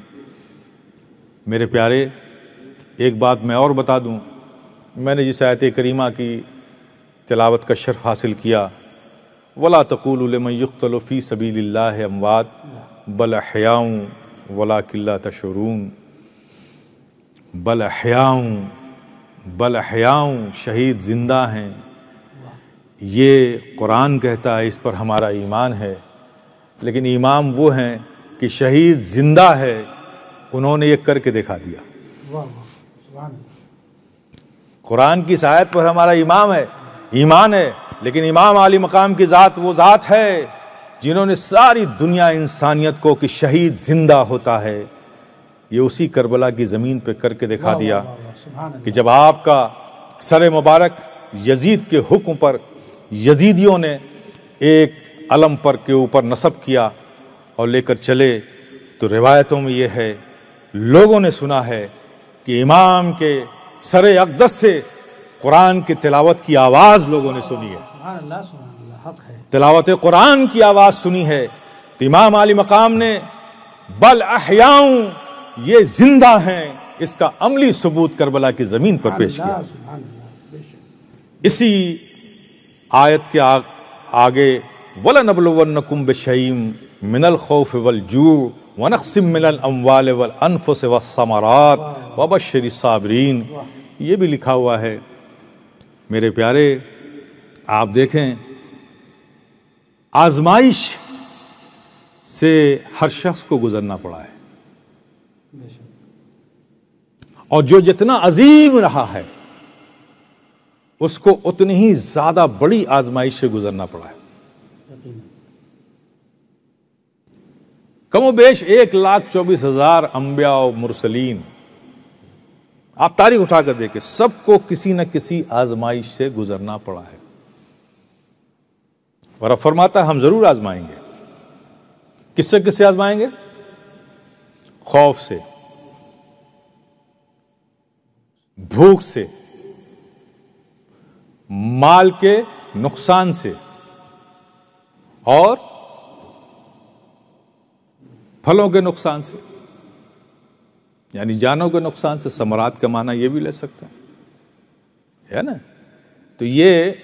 मेरे प्यारे एक बात मैं और बता दूं मैंने जिस आयत करीमा की तलावत का शर्फ हासिल किया वला तकूलमयुख्तलफ़ी सबील अमवात बल हयाऊँ वला किल्ला तशरून बल हयाऊँ बल हयाऊँ शहीद ज़िंदा हैं ये कुरान कहता है इस पर हमारा ईमान है लेकिन इमाम वो हैं कि शहीद ज़िंदा है उन्होंने ये करके दिखा दिया कुरान की शायद पर हमारा इमाम है ईमान है लेकिन इमाम आली मकाम की ज़ात वो ज़ात है जिन्होंने सारी दुनिया इंसानियत को कि शहीद ज़िंदा होता है ये उसी करबला की ज़मीन पे करके दिखा दिया कि जब आपका सर मुबारक यजीद के हुक्म पर यजीदियों ने एक अलम पर के ऊपर नसब किया और लेकर चले तो रिवायतों में यह है लोगों ने सुना है कि इमाम के सर अकदस से कुरान की तिलावत की आवाज़ लोगों ने सुनी है तिलावत कुरान की आवाज़ सुनी है तो इमाम आली मकाम ने बल अहयाऊँ ये जिंदा हैं इसका अमली सबूत करबला की ज़मीन पर पेश किया इसी आयत के आ, आगे वल नबल कुम्ब शईम मिनल खौफ वल जू वनकसिम मिनल अम्वाल वल अनफ से वमारात वबशरी साबरीन ये भी लिखा हुआ है मेरे प्यारे आप देखें आजमाइश से हर शख्स को गुजरना पड़ा है और जो जितना अजीम रहा है उसको उतनी ही ज्यादा बड़ी आजमाइश से गुजरना पड़ा है कमो बेश एक लाख चौबीस हजार अंबिया और मुरसलीन आप तारीख उठाकर देखे सबको किसी न किसी आजमाइश से गुजरना पड़ा है और अब फरमाता है हम जरूर आजमाएंगे किससे किससे आजमाएंगे खौफ से भूख से माल के नुकसान से और फलों के नुकसान से यानी जानों के नुकसान से समरात का माना यह भी ले सकते हैं है ना तो ये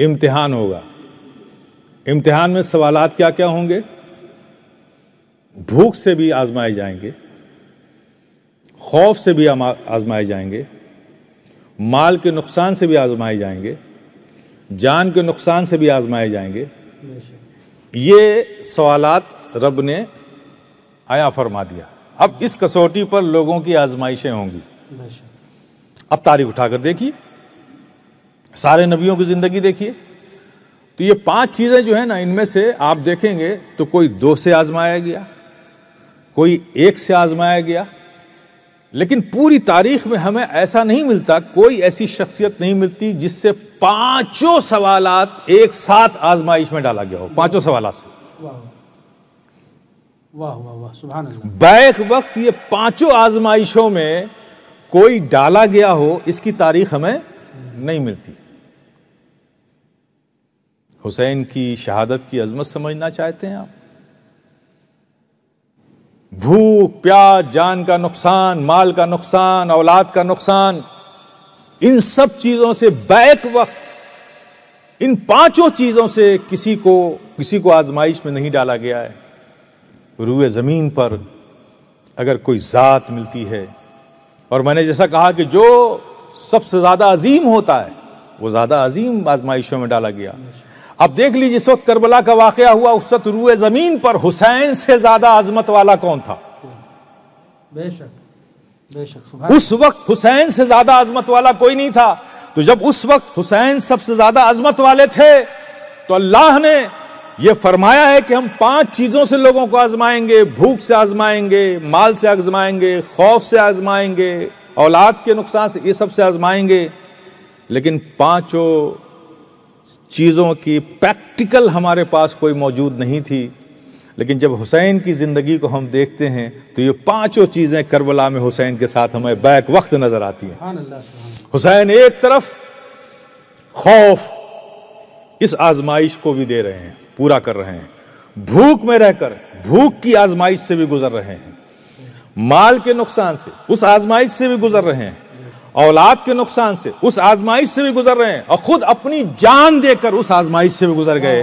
इम्तिहान होगा इम्तिहान में सवालात क्या क्या होंगे भूख से भी आजमाए जाएंगे खौफ से भी आजमाए जाएंगे माल के नुकसान से भी आजमाए जाएंगे जान के नुकसान से भी आजमाए जाएंगे ये सवालात रब ने आया फरमा दिया अब इस कसौटी पर लोगों की आजमाइशें होंगी अब तारीख उठाकर देखिए सारे नबियों की ज़िंदगी देखिए तो ये पांच चीज़ें जो है ना इनमें से आप देखेंगे तो कोई दो से आजमाया गया कोई एक से आजमाया गया लेकिन पूरी तारीख में हमें ऐसा नहीं मिलता कोई ऐसी शख्सियत नहीं मिलती जिससे पांचों सवाल एक साथ आजमाइश में डाला गया हो पांचों सवाल से बैक वक्त ये पांचों आजमाइशों में कोई डाला गया हो इसकी तारीख हमें नहीं मिलती हुसैन की शहादत की अजमत समझना चाहते हैं आप भूख प्यास जान का नुकसान माल का नुकसान औलाद का नुकसान इन सब चीज़ों से बैक वक्त इन पांचों चीज़ों से किसी को किसी को आजमाइश में नहीं डाला गया है रूए ज़मीन पर अगर कोई ज़ात मिलती है और मैंने जैसा कहा कि जो सबसे ज़्यादा अजीम होता है वो ज़्यादा अजीम आजमाइशों में डाला गया अब देख लीजिए जिस वक्त करबला का वाकया हुआ उस वक्त रूए ज़मीन पर हुसैन से ज़्यादा आजमत वाला कौन था बेशक बेशक उस वक्त हुसैन से ज्यादा अजमत वाला कोई नहीं था तो जब उस वक्त हुसैन सबसे ज्यादा अजमत वाले थे तो अल्लाह ने यह फरमाया है कि हम पांच चीजों से लोगों को आजमाएंगे भूख से आजमाएंगे माल से आजमाएंगे खौफ से आजमाएंगे औलाद के नुकसान से ये सब से आजमाएंगे लेकिन पांचों चीजों की प्रैक्टिकल हमारे पास कोई मौजूद नहीं थी लेकिन जब हुसैन की ज़िंदगी को हम देखते हैं तो ये पांचों चीज़ें करबला में हुसैन के साथ हमें बैक वक्त नज़र आती हैं हुसैन एक तरफ खौफ इस आजमाइश को भी दे रहे हैं पूरा कर रहे हैं भूख में रहकर भूख की आजमाइश से भी गुजर रहे हैं माल के नुकसान से उस आजमाइश से भी गुजर रहे हैं औलाद के नुकसान से उस आजमाइश से भी गुजर रहे हैं और खुद अपनी जान देकर उस आजमाइश से भी गुजर गए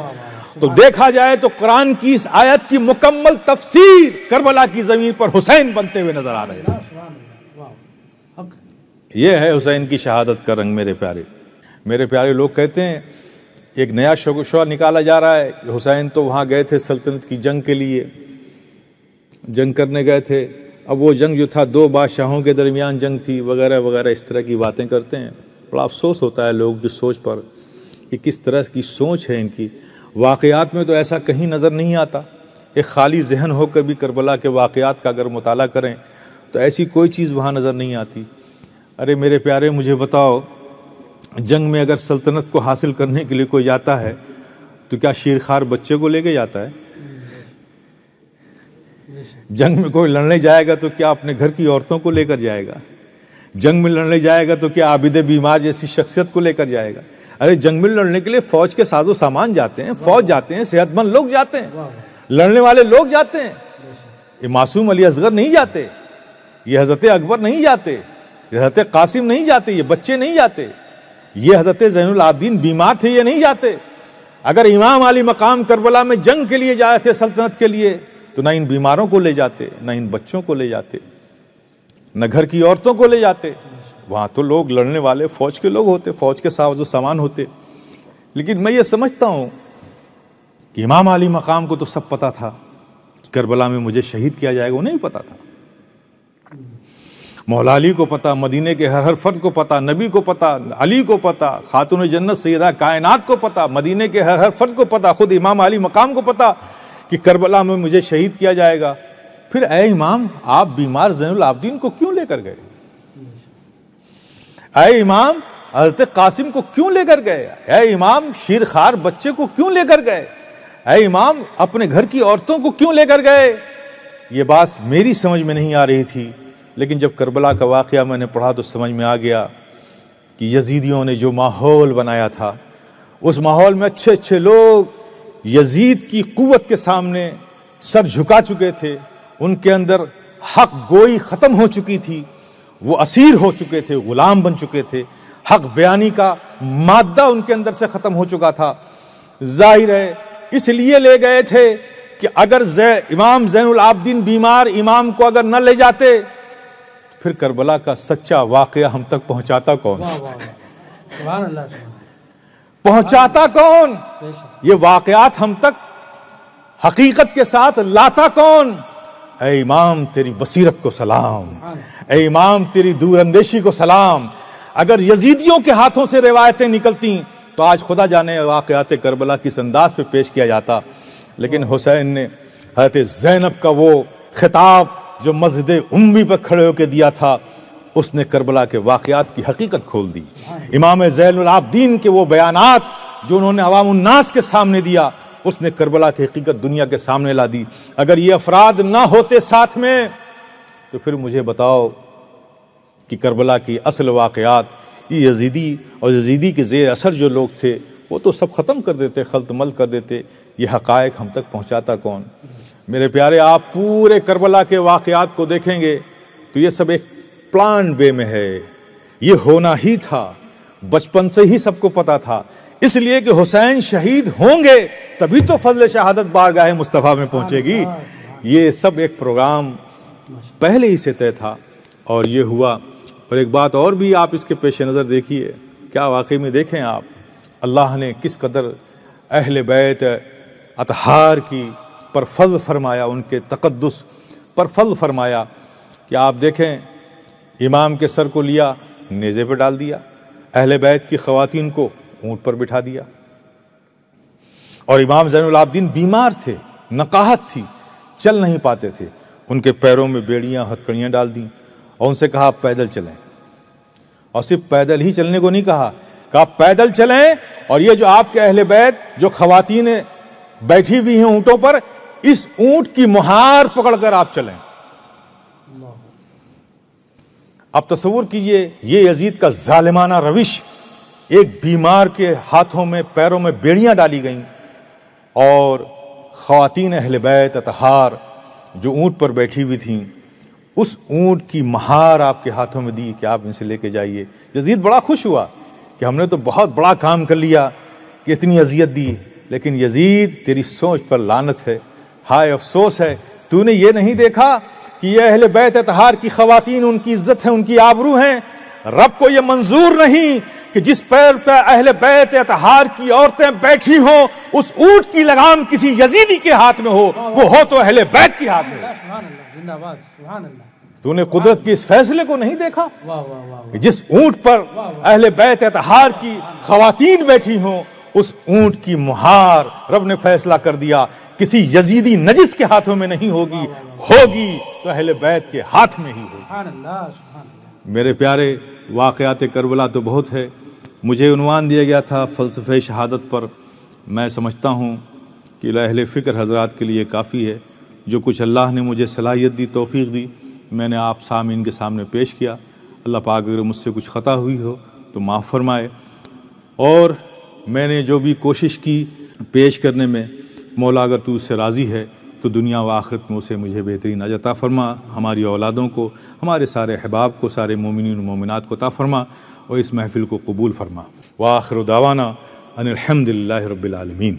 तो देखा जाए तो कुरान की इस आयत की मुकम्मल तफसीर करबला की जमीन पर हुसैन बनते हुए नजर आ रहे हैं यह है हुसैन की शहादत का रंग मेरे प्यारे मेरे प्यारे लोग कहते हैं एक नया शगुशा निकाला जा रहा है हुसैन तो वहाँ गए थे सल्तनत की जंग के लिए जंग करने गए थे अब वो जंग जो था दो बादशाहों के दरमियान जंग थी वगैरह वगैरह इस तरह की बातें करते हैं बड़ा अफसोस होता है लोगों की सोच पर कि किस तरह की सोच है इनकी वाकयात में तो ऐसा कहीं नज़र नहीं आता एक खाली जहन होकर भी करबला के वाक़ात का अगर मुताल करें तो ऐसी कोई चीज़ वहाँ नज़र नहीं आती अरे मेरे प्यारे मुझे बताओ जंग में अगर सल्तनत को हासिल करने के लिए कोई जाता है तो क्या शीरखार बच्चे को लेके जाता है जंग में कोई लड़ने जाएगा तो क्या अपने घर की औरतों को लेकर जाएगा जंग में लड़ने जाएगा तो क्या आबिद बीमार जैसी शख्सियत को लेकर जाएगा अरे जंग में लड़ने के लिए फौज के साजो सामान जाते हैं फौज जाते हैं सेहतमंद लोग जाते हैं लड़ने वाले लोग जाते हैं ये मासूम अली असगर नहीं जाते ये हज़रत अकबर नहीं जाते ये हज़रत कासिम नहीं जाते ये बच्चे नहीं जाते ये हज़रत जैनलाब्दीन बीमार थे ये नहीं जाते अगर इमाम अली मकाम करबला में जंग के लिए जा रहे थे सल्तनत के लिए तो ना इन बीमारों को ले जाते ना इन बच्चों को ले जाते न घर की औरतों को ले जाते वहाँ तो लोग लड़ने वाले फौज के लोग होते फौज के साथ जो सामान होते लेकिन मैं ये समझता हूँ कि इमाम अली मकाम को तो सब पता था कि करबला में मुझे शहीद किया जाएगा उन्हें भी पता था मौलाली को पता मदीने के हर हर फर्द को पता नबी को पता अली को पता खातून जन्नत सैदा कायनात को पता मदीने के हर हर फर्द को पता खुद इमाम अली मकाम को पता कि करबला में मुझे शहीद किया जाएगा फिर ए इमाम आप बीमार जैनुल आबदीन को क्यों लेकर गए अय इमाम हजरत कासिम को क्यों लेकर गए अय इमाम शीर खार बच्चे को क्यों लेकर गए अय इमाम अपने घर की औरतों को क्यों लेकर गए ये बात मेरी समझ में नहीं आ रही थी लेकिन जब करबला का वाक़ मैंने पढ़ा तो समझ में आ गया कि यजीदियों ने जो माहौल बनाया था उस माहौल में अच्छे अच्छे लोग यजीद की क़ुत के सामने सर झुका चुके थे उनके अंदर हक गोई ख़त्म हो चुकी थी वो असीर हो चुके थे ग़ुलाम बन चुके थे हक बयानी का मादा उनके अंदर से ख़त्म हो चुका था जाहिर है इसलिए ले गए थे कि अगर जै, इमाम जैनुल आबदीन बीमार इमाम को अगर न ले जाते फिर करबला का सच्चा वाक़ हम तक पहुंचाता कौन वाँ वाँ। पहुंचाता कौन ये वाकयात हम तक हकीकत के साथ लाता कौन ए इमाम तेरी बसीरत को सलाम ए हाँ। इमाम तेरी दूरंदेशी को सलाम अगर यजीदियों के हाथों से रिवायतें निकलती तो आज खुदा जाने वाक़ात करबला किस अंदाज पे पेश किया जाता लेकिन हाँ। हुसैन ने हरत जैनब का वो खिताब जो मस्जिद उम्मी पर खड़े होकर दिया था उसने करबला के वाक़ात की हकीकत खोल दी हाँ। इमाम जैनदीन के वो बयान जो उन्होंने अवामनास के सामने दिया उसने करबला की हकीकत दुनिया के सामने ला दी अगर ये अफराद ना होते साथ में तो फिर मुझे बताओ कि करबला की असल वाक़ात यजीदी और यजीदी के जेर असर जो लोग थे वो तो सब ख़त्म कर देते खलतमल कर देते ये हकायक हम तक पहुँचाता कौन मेरे प्यारे आप पूरे करबला के वाक़ात को देखेंगे तो ये सब एक प्लान वे में है ये होना ही था बचपन से ही सबको पता था इसलिए कि हुसैन शहीद होंगे तभी तो फजल शहादत बारगाह मुस्तफ़ा में पहुंचेगी हाँ, हाँ, हाँ। ये सब एक प्रोग्राम पहले ही से तय था और ये हुआ और एक बात और भी आप इसके पेश नज़र देखिए क्या वाकई में देखें आप अल्लाह ने किस कदर अहल बैत अतहार की पर फल फरमाया उनके तकदस पर फल फरमाया कि आप देखें इमाम के सर को लिया नेज़े पे डाल दिया अहल बैत की ख़वातीन को ऊंट पर बिठा दिया और इमाम जैनलाब्दीन बीमार थे नकाहत थी चल नहीं पाते थे उनके पैरों में बेड़ियां हथकड़ियां डाल दी और उनसे कहा आप पैदल चलें और सिर्फ पैदल ही चलने को नहीं कहा कहा पैदल चलें और ये जो आपके अहले बैत जो खवतिन बैठी हुई हैं ऊंटों पर इस ऊंट की मुहार पकड़कर आप चलें आप तस्वूर कीजिए ये यजीद का जालिमाना रविश एक बीमार के हाथों में पैरों में बेड़ियाँ डाली गईं और ख़वान अहल बैत अतहार जो ऊँट पर बैठी हुई थीं उस ऊँट की महार आपके हाथों में दी कि आप इनसे लेके जाइए यजीद बड़ा खुश हुआ कि हमने तो बहुत बड़ा काम कर लिया कि इतनी अजियत दी लेकिन यजीद तेरी सोच पर लानत है हाय अफसोस है तूने ये नहीं देखा कि यह अहल बैत अतहार की खातिन उनकी इज्जत है उनकी आबरू हैं रब को यह मंजूर नहीं कि जिस पैर पर अहले बैत एतहार की औरतें बैठी हों उस ऊंट की लगाम किसी यजीदी के हाथ में हो वो हो तो अहले बैत के हाथ में तूने कुदरत के इस फैसले को नहीं देखा कि जिस ऊंट पर अहले बैत एतहार की खातन बैठी हों उस ऊंट की मुहार रब ने फैसला कर दिया किसी यजीदी नजिस के हाथों में नहीं होगी होगी तो अहले बैत के हाथ में ही होगी मेरे प्यारे वाक़ात करबला तो बहुत है मुझे उनवान दिया गया था फ़लसफ़े शहादत पर मैं समझता हूँ कि लहल फ़िक्र हज़रा के लिए काफ़ी है जो कुछ अल्लाह ने मुझे सलाहियत दी तोफ़ी दी मैंने आप सामीन के सामने पेश किया अल्लाह पाक अगर मुझसे कुछ ख़ता हुई हो तो माफ़ फरमाए और मैंने जो भी कोशिश की पेश करने में मौला अगर तू उससे राज़ी है तो दुनिया व आखरत में उसे मुझे बेहतरीन अजता फरमा हमारी औलादों को हमारे सारे अहबाब को सारे मोमिन ममिनत को ता फरमा और इस महफिल को कबूल फरमा व आखिर दावाना अनिलहमदिल्ला रबालमीन